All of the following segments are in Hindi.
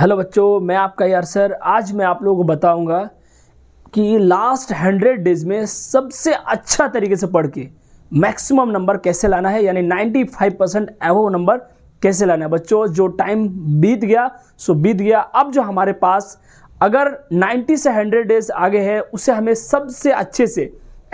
हेलो बच्चों मैं आपका यार सर आज मैं आप लोगों को बताऊंगा कि लास्ट हंड्रेड डेज में सबसे अच्छा तरीके से पढ़ के मैक्सिमम नंबर कैसे लाना है यानी 95 परसेंट एवो नंबर कैसे लाना है बच्चों जो टाइम बीत गया सो बीत गया अब जो हमारे पास अगर 90 से हंड्रेड डेज आगे है उसे हमें सबसे अच्छे से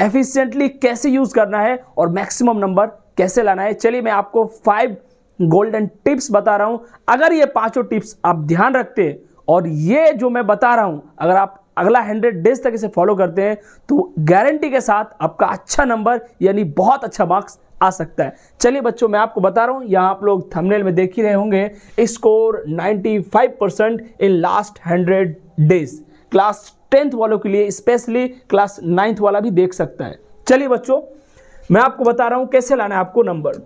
एफिशिएंटली कैसे यूज़ करना है और मैक्सिमम नंबर कैसे लाना है चलिए मैं आपको फाइव गोल्डन टिप्स बता रहा हूं अगर ये पांचों टिप्स आप ध्यान रखते और ये जो मैं बता रहा हूं अगर आप अगला हंड्रेड डेज तक इसे फॉलो करते हैं तो गारंटी के साथ आपका अच्छा नंबर यानी बहुत अच्छा मार्क्स आ सकता है चलिए बच्चों मैं आपको बता रहा हूं यहां आप लोग थंबनेल में देख ही रहे होंगे score 95 percent in last hundred days class tenth वालों के लिए स्पेशली क्लास नाइन्थ वाला भी देख सकता है चलिए बच्चों मैं आपको बता रहा हूं कैसे लाना है आपको नंबर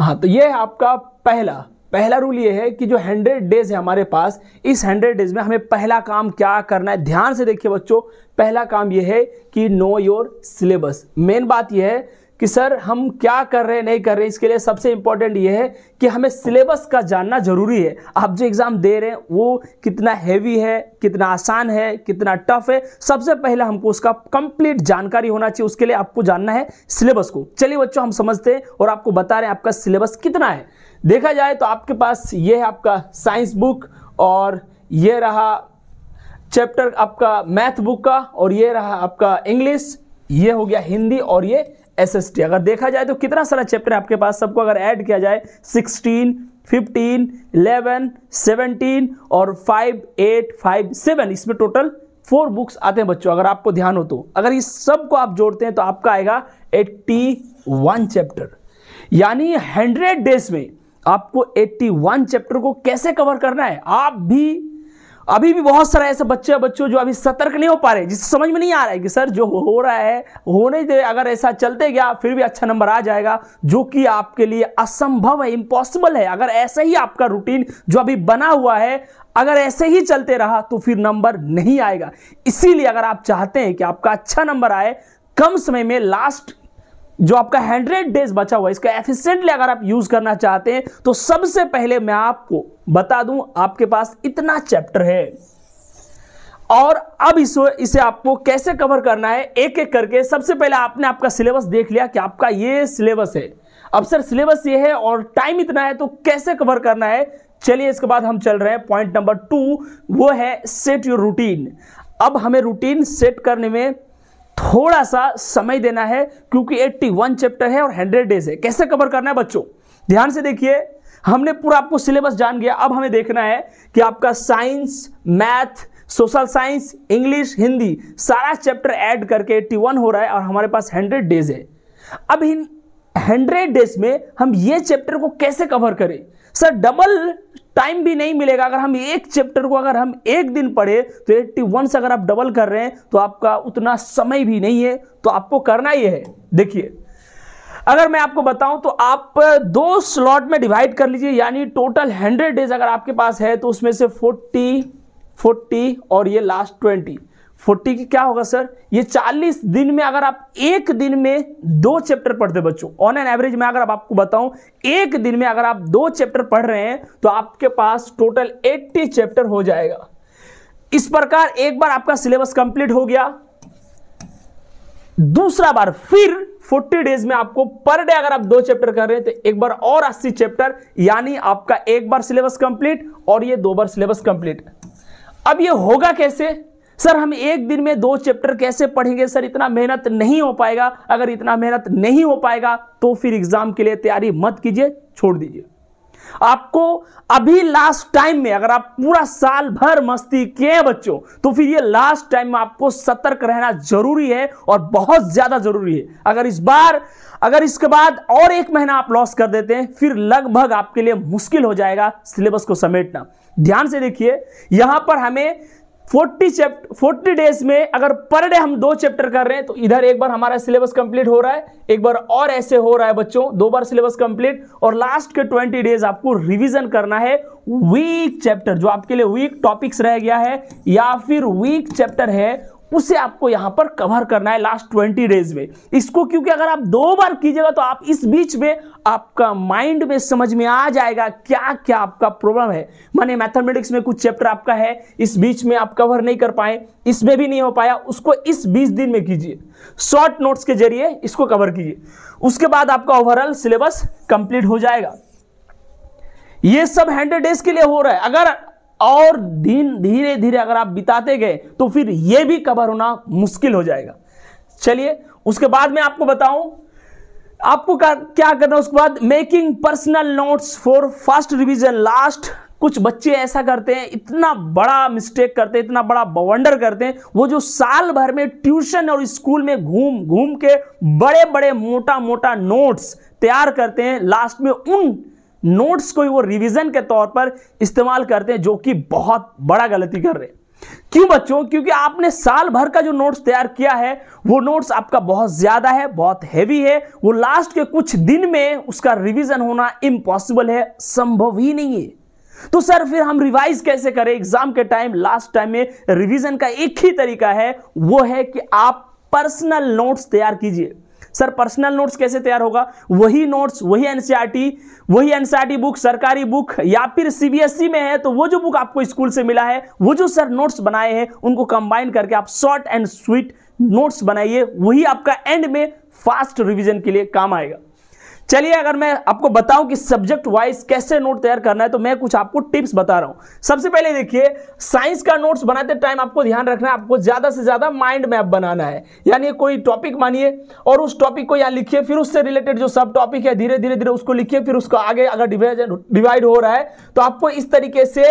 हाँ तो ये है आपका पहला पहला रूल ये है कि जो हंड्रेड डेज है हमारे पास इस हंड्रेड डेज में हमें पहला काम क्या करना है ध्यान से देखिए बच्चों पहला काम ये है कि नो योर सिलेबस मेन बात यह है कि सर हम क्या कर रहे हैं नहीं कर रहे हैं इसके लिए सबसे इम्पॉर्टेंट ये है कि हमें सिलेबस का जानना ज़रूरी है आप जो एग्ज़ाम दे रहे हैं वो कितना हैवी है कितना आसान है कितना टफ है सबसे पहले हमको उसका कंप्लीट जानकारी होना चाहिए उसके लिए आपको जानना है सिलेबस को चलिए बच्चों हम समझते हैं और आपको बता रहे हैं आपका सिलेबस कितना है देखा जाए तो आपके पास ये है आपका साइंस बुक और ये रहा चैप्टर आपका मैथ बुक का और ये रहा आपका इंग्लिश ये हो गया हिंदी और ये एसएसटी अगर देखा जाए तो कितना सारा चैप्टर आपके पास सबको अगर ऐड किया जाए सिक्सटीन फिफ्टीन इलेवन सेवनटीन और फाइव एट फाइव सेवन इसमें टोटल फोर बुक्स आते हैं बच्चों अगर आपको ध्यान हो तो अगर इस सब को आप जोड़ते हैं तो आपका आएगा एट्टी वन चैप्टर यानी हंड्रेड डेज में आपको एट्टी वन चैप्टर को कैसे कवर करना है आप भी अभी भी बहुत सारे ऐसे बच्चे बच्चों जो अभी सतर्क नहीं हो पा रहे जिससे समझ में नहीं आ रहा है कि सर जो हो रहा है होने दे अगर ऐसा चलते गया फिर भी अच्छा नंबर आ जाएगा जो कि आपके लिए असंभव है इम्पॉसिबल है अगर ऐसे ही आपका रूटीन जो अभी बना हुआ है अगर ऐसे ही चलते रहा तो फिर नंबर नहीं आएगा इसीलिए अगर आप चाहते हैं कि आपका अच्छा नंबर आए कम समय में लास्ट जो आपका हंड्रेड डेज बचा हुआ है इसका एफिशिएंटली अगर आप यूज करना चाहते हैं तो सबसे पहले मैं आपको बता दूं आपके पास इतना चैप्टर है और अब इस इसे आपको कैसे कवर करना है एक एक करके सबसे पहले आपने आपका सिलेबस देख लिया कि आपका ये सिलेबस है अब सर सिलेबस ये है और टाइम इतना है तो कैसे कवर करना है चलिए इसके बाद हम चल रहे हैं पॉइंट नंबर टू वो है सेट योर रूटीन अब हमें रूटीन सेट करने में थोड़ा सा समय देना है क्योंकि 81 चैप्टर है और 100 डेज है कैसे कवर करना है बच्चों ध्यान से देखिए हमने पूरा आपको सिलेबस जान गया अब हमें देखना है कि आपका science math social science English Hindi सारा चैप्टर ऐड करके 81 हो रहा है और हमारे पास 100 डेज है अब इन 100 डेज में हम ये चैप्टर को कैसे कवर करें सर डबल टाइम भी नहीं मिलेगा अगर हम एक चैप्टर को अगर हम एक दिन पढ़े तो एट्टी वन से अगर आप डबल कर रहे हैं तो आपका उतना समय भी नहीं है तो आपको करना ही है देखिए अगर मैं आपको बताऊं तो आप दो स्लॉट में डिवाइड कर लीजिए यानी टोटल हंड्रेड डेज अगर आपके पास है तो उसमें से फोर्टी फोर्टी और ये लास्ट ट्वेंटी फोर्टी की क्या होगा सर ये चालीस दिन में अगर आप एक दिन में दो चैप्टर पढ़ते बच्चों ऑन एन एवरेज में अगर आप आपको बताऊं एक दिन में अगर आप दो चैप्टर पढ़ रहे हैं तो आपके पास टोटल एट्टी चैप्टर हो जाएगा इस प्रकार एक बार आपका सिलेबस कंप्लीट हो गया दूसरा बार फिर 40 डेज में आपको पर डे अगर आप दो चैप्टर कर रहे हैं तो एक बार और 80 चैप्टर यानी आपका एक बार सिलेबस कंप्लीट और ये दो बार सिलेबस कंप्लीट अब ये होगा कैसे सर हम एक दिन में दो चैप्टर कैसे पढ़ेंगे सर इतना मेहनत नहीं हो पाएगा अगर इतना मेहनत नहीं हो पाएगा तो फिर एग्जाम के लिए तैयारी मत कीजिए छोड़ दीजिए आपको अभी लास्ट टाइम में अगर आप पूरा साल भर मस्ती किए बच्चों तो फिर ये लास्ट टाइम में आपको सतर्क रहना जरूरी है और बहुत ज्यादा जरूरी है अगर इस बार अगर इसके बाद और एक महीना आप लॉस कर देते हैं फिर लगभग आपके लिए मुश्किल हो जाएगा सिलेबस को समेटना ध्यान से देखिए यहां पर हमें फोर्टी चैप्टर फोर्टी डेज में अगर पर डे हम दो चैप्टर कर रहे हैं तो इधर एक बार हमारा सिलेबस कंप्लीट हो रहा है एक बार और ऐसे हो रहा है बच्चों दो बार सिलेबस कंप्लीट और लास्ट के ट्वेंटी डेज आपको रिवीजन करना है वीक चैप्टर जो आपके लिए वीक टॉपिक्स रह गया है या फिर वीक चैप्टर है उसे आपको यहां पर कवर करना है लास्ट ट्वेंटी डेज में इसको क्योंकि अगर आप दो बार कीजिएगा तो आप इस बीच में आपका माइंड में समझ में आ जाएगा क्या क्या आपका प्रॉब्लम है माने मैथमेटिक्स में कुछ चैप्टर आपका है इस बीच में आप कवर नहीं कर पाए इसमें भी नहीं हो पाया उसको इस बीस दिन में कीजिए शॉर्ट नोट्स के जरिए इसको कवर कीजिए उसके बाद आपका ओवरऑल सिलेबस कंप्लीट हो जाएगा ये सब हंड्रेड डेज के लिए हो रहा है अगर और दिन धीरे धीरे अगर आप बिताते गए तो फिर यह भी कवर होना मुश्किल हो जाएगा चलिए उसके बाद में आपको बताऊं आपको क्या करना उसके बाद making personal notes for first revision last कुछ बच्चे ऐसा करते हैं इतना बड़ा मिस्टेक करते हैं इतना बड़ा बवंडर करते हैं वो जो साल भर में ट्यूशन और स्कूल में घूम घूम के बड़े बड़े मोटा मोटा नोट्स तैयार करते हैं लास्ट में उन नोट्स को वो रिवीजन के तौर पर इस्तेमाल करते हैं जो कि बहुत बड़ा गलती कर रहे हैं क्यों बच्चों क्योंकि आपने साल भर का जो नोट्स तैयार किया है वो नोट्स आपका बहुत ज्यादा है बहुत हैवी है वो लास्ट के कुछ दिन में उसका रिवीजन होना इम्पॉसिबल है संभव ही नहीं है तो सर फिर हम रिवाइज कैसे करें एग्जाम के टाइम लास्ट टाइम में रिवीजन का एक ही तरीका है वो है कि आप पर्सनल नोट्स तैयार कीजिए सर पर्सनल नोट्स कैसे तैयार होगा वही नोट्स वही एनसीईआरटी e वही एनसीईआरटी बुक e सरकारी बुक या फिर सीबीएसई e में है तो वो जो बुक आपको स्कूल से मिला है वो जो सर नोट्स बनाए हैं उनको कंबाइन करके आप शॉर्ट एंड स्वीट नोट्स बनाइए वही आपका एंड में फास्ट रिविजन के लिए काम आएगा चलिए अगर मैं आपको बताऊं कि सब्जेक्ट वाइज कैसे नोट तैयार करना है तो मैं कुछ आपको टिप्स बता रहा हूं सबसे पहले देखिए साइंस का नोट्स बनाते टाइम आपको ध्यान रखना है आपको ज्यादा से ज्यादा माइंड मैप बनाना है यानी कोई टॉपिक मानिए और उस टॉपिक को यहाँ लिखिए फिर उससे रिलेटेड जो सब टॉपिक है धीरे धीरे धीरे उसको लिखिए फिर उसको आगे अगर डिवाइड हो रहा है तो आपको इस तरीके से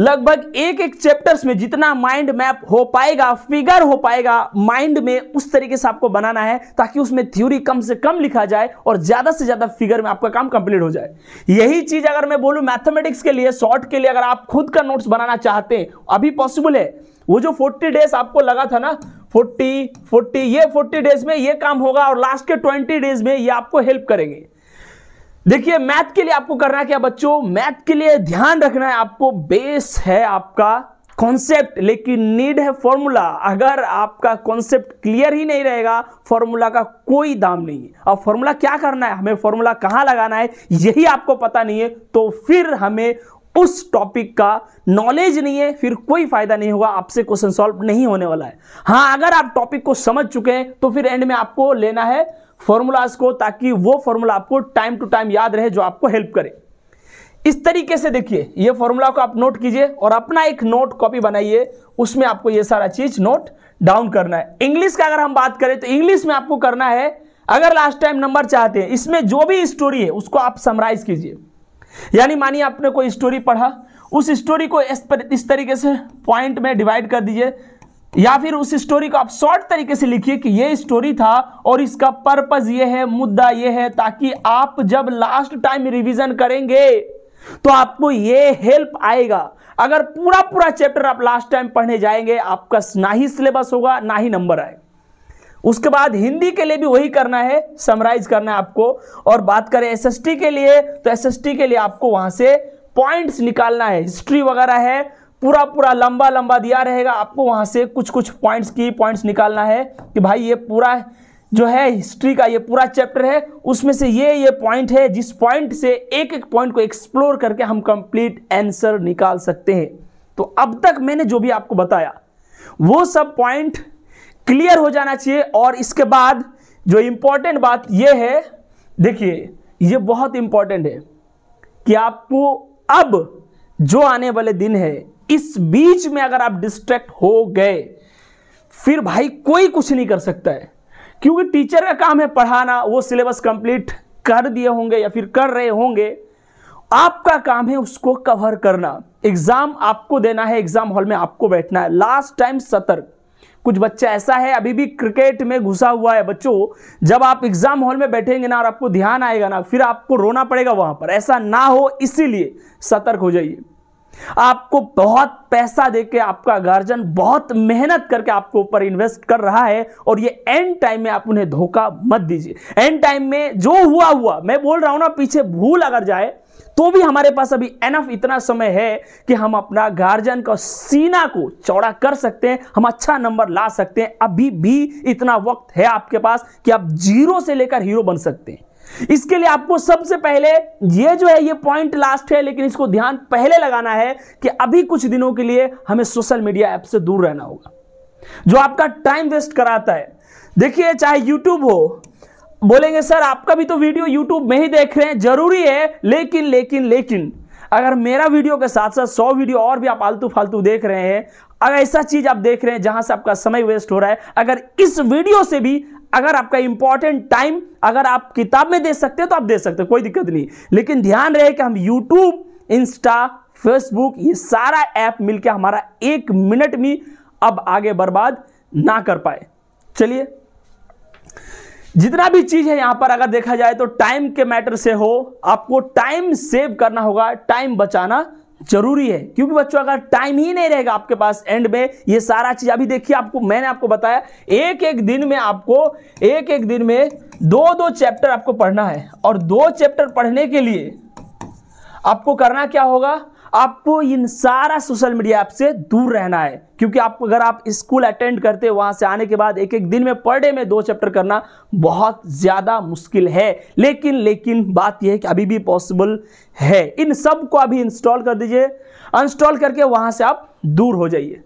लगभग एक एक चैप्टर्स में जितना माइंड मैप हो पाएगा फिगर हो पाएगा माइंड में उस तरीके से आपको बनाना है ताकि उसमें थ्योरी कम से कम लिखा जाए और ज्यादा से ज्यादा ज़्यादा फिगर में आपका काम कंप्लीट हो जाए यही चीज़ अगर मैं बोलूँ मैथमेटिक्स के लिए शॉर्ट के लिए अगर आप खुद का नोट्स बनाना चाहते हैं अभी पॉसिबल है वो जो फोर्टी डेज आपको लगा था ना फोर्टी फोर्टी ये फोर्टी डेज में ये काम होगा और लास्ट के ट्वेंटी डेज में ये आपको हेल्प करेंगे देखिए मैथ के लिए आपको करना क्या बच्चों मैथ के लिए ध्यान रखना है आपको बेस है आपका कॉन्सेप्ट लेकिन नीड है फॉर्मूला अगर आपका कॉन्सेप्ट क्लियर ही नहीं रहेगा फॉर्मूला का कोई दाम नहीं है अब फॉर्मूला क्या करना है हमें फॉर्मूला कहाँ लगाना है यही आपको पता नहीं है तो फिर हमें उस टॉपिक का नॉलेज नहीं है फिर कोई फायदा नहीं होगा आपसे क्वेश्चन सॉल्व नहीं होने वाला है हाँ अगर आप टॉपिक को समझ चुके हैं तो फिर एंड में आपको लेना है फॉर्मूलाज को ताकि वो फॉर्मूला आपको टाइम टू टाइम याद रहे जो आपको हेल्प करे इस तरीके से देखिए ये फॉर्मूला को आप नोट कीजिए और अपना एक नोट कॉपी बनाइए उसमें आपको ये सारा चीज नोट डाउन करना है इंग्लिश का अगर हम बात करें तो इंग्लिश में आपको करना है अगर लास्ट टाइम नंबर चाहते हैं इसमें जो भी स्टोरी है उसको आप समराइज कीजिए यानी मानिए आपने कोई स्टोरी पढ़ा उस स्टोरी को इस, पर, इस तरीके से पॉइंट में डिवाइड कर दीजिए या फिर उस स्टोरी को आप शॉर्ट तरीके से लिखिए कि ये स्टोरी था और इसका पर्पज ये है मुद्दा ये है ताकि आप जब लास्ट टाइम रिविजन करेंगे तो आपको ये हेल्प आएगा अगर पूरा पूरा चैप्टर आप लास्ट टाइम पढ़ने जाएंगे आपका ना ही सिलेबस होगा ना ही नंबर आए उसके बाद हिंदी के लिए भी वही करना है समराइज करना है आपको और बात करें एसएसटी के लिए तो एसएसटी के लिए आपको वहां से पॉइंट्स निकालना है हिस्ट्री वगैरह है पूरा पूरा लंबा लंबा दिया रहेगा आपको वहां से कुछ कुछ पॉइंट्स की पॉइंट्स निकालना है कि भाई ये पूरा जो है हिस्ट्री का ये पूरा चैप्टर है उसमें से ये ये पॉइंट है जिस पॉइंट से एक एक पॉइंट को एक्सप्लोर करके हम कंप्लीट आंसर निकाल सकते हैं तो अब तक मैंने जो भी आपको बताया वो सब पॉइंट क्लियर हो जाना चाहिए और इसके बाद जो इंपॉर्टेंट बात यह है देखिए ये बहुत इंपॉर्टेंट है कि आपको अब जो आने वाले दिन है इस बीच में अगर आप डिस्ट्रैक्ट हो गए फिर भाई कोई कुछ नहीं कर सकता है क्योंकि टीचर का काम है पढ़ाना वो सिलेबस कंप्लीट कर दिए होंगे या फिर कर रहे होंगे आपका काम है उसको कवर करना एग्जाम आपको देना है एग्जाम हॉल में आपको बैठना है लास्ट टाइम सतर्क कुछ बच्चा ऐसा है अभी भी क्रिकेट में घुसा हुआ है बच्चों जब आप एग्जाम हॉल में बैठेंगे ना और आपको ध्यान आएगा ना फिर आपको रोना पड़ेगा वहां पर ऐसा ना हो इसीलिए सतर्क हो जाइए आपको बहुत पैसा देके आपका गार्जियन बहुत मेहनत करके आपके ऊपर इन्वेस्ट कर रहा है और ये एंड टाइम में आप उन्हें धोखा मत दीजिए एंड टाइम में जो हुआ हुआ मैं बोल रहा हूं ना पीछे भूल अगर जाए तो भी हमारे पास अभी एनफ इतना समय है कि हम अपना गार्जियन का सीना को चौड़ा कर सकते हैं हम अच्छा नंबर ला सकते हैं अभी भी इतना वक्त है आपके पास कि आप जीरो से लेकर हीरो बन सकते हैं इसके लिए आपको सबसे पहले ये जो है ये पॉइंट लास्ट है लेकिन इसको ध्यान पहले लगाना है कि अभी कुछ दिनों के लिए हमें सोशल मीडिया ऐप से दूर रहना होगा जो आपका टाइम वेस्ट कराता है देखिए चाहे यूट्यूब हो बोलेंगे सर आपका भी तो वीडियो यूट्यूब में ही देख रहे हैं जरूरी है लेकिन लेकिन लेकिन अगर मेरा वीडियो के साथ साथ सौ वीडियो और भी आप आलतू फालतू देख रहे हैं अगर ऐसा चीज आप देख रहे हैं जहां से आपका समय वेस्ट हो रहा है अगर इस वीडियो से भी अगर आपका इंपॉर्टेंट टाइम अगर आप किताब में दे सकते हो तो आप दे सकते हो कोई दिक्कत नहीं लेकिन ध्यान रहे कि हम यूट्यूब इंस्टा फेसबुक ये सारा ऐप मिलकर हमारा एक मिनट भी अब आगे बर्बाद ना कर पाए चलिए जितना भी चीज़ है यहां पर अगर देखा जाए तो टाइम के मैटर से हो आपको टाइम सेव करना होगा टाइम बचाना जरूरी है क्योंकि बच्चों अगर टाइम ही नहीं रहेगा आपके पास एंड में ये सारा चीज अभी देखिए आपको मैंने आपको बताया एक एक दिन में आपको एक एक दिन में दो दो चैप्टर आपको पढ़ना है और दो चैप्टर पढ़ने के लिए आपको करना क्या होगा आपको इन सारा सोशल मीडिया ऐप से दूर रहना है क्योंकि आप अगर आप स्कूल अटेंड करते वहाँ से आने के बाद एक एक दिन में पर डे में दो चैप्टर करना बहुत ज़्यादा मुश्किल है लेकिन लेकिन बात यह है कि अभी भी पॉसिबल है इन सब को अभी इंस्टॉल कर दीजिए अनस्टॉल करके वहाँ से आप दूर हो जाइए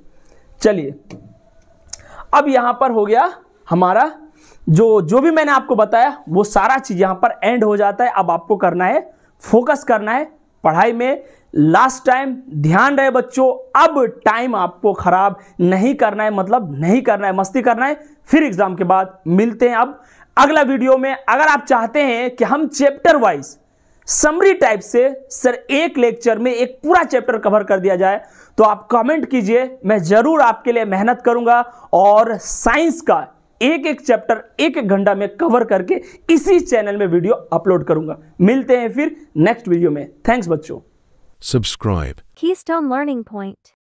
चलिए अब यहाँ पर हो गया हमारा जो जो भी मैंने आपको बताया वो सारा चीज़ यहाँ पर एंड हो जाता है अब आपको करना है फोकस करना है पढ़ाई में लास्ट टाइम ध्यान रहे बच्चों अब टाइम आपको खराब नहीं करना है मतलब नहीं करना है मस्ती करना है फिर एग्जाम के बाद मिलते हैं अब अगला वीडियो में अगर आप चाहते हैं कि हम चैप्टर वाइज समरी टाइप से सर एक लेक्चर में एक पूरा चैप्टर कवर कर दिया जाए तो आप कमेंट कीजिए मैं जरूर आपके लिए मेहनत करूंगा और साइंस का एक एक चैप्टर एक एक घंटा में कवर करके इसी चैनल में वीडियो अपलोड करूंगा मिलते हैं फिर नेक्स्ट वीडियो में थैंक्स बच्चों Subscribe. Keystone Learning Point.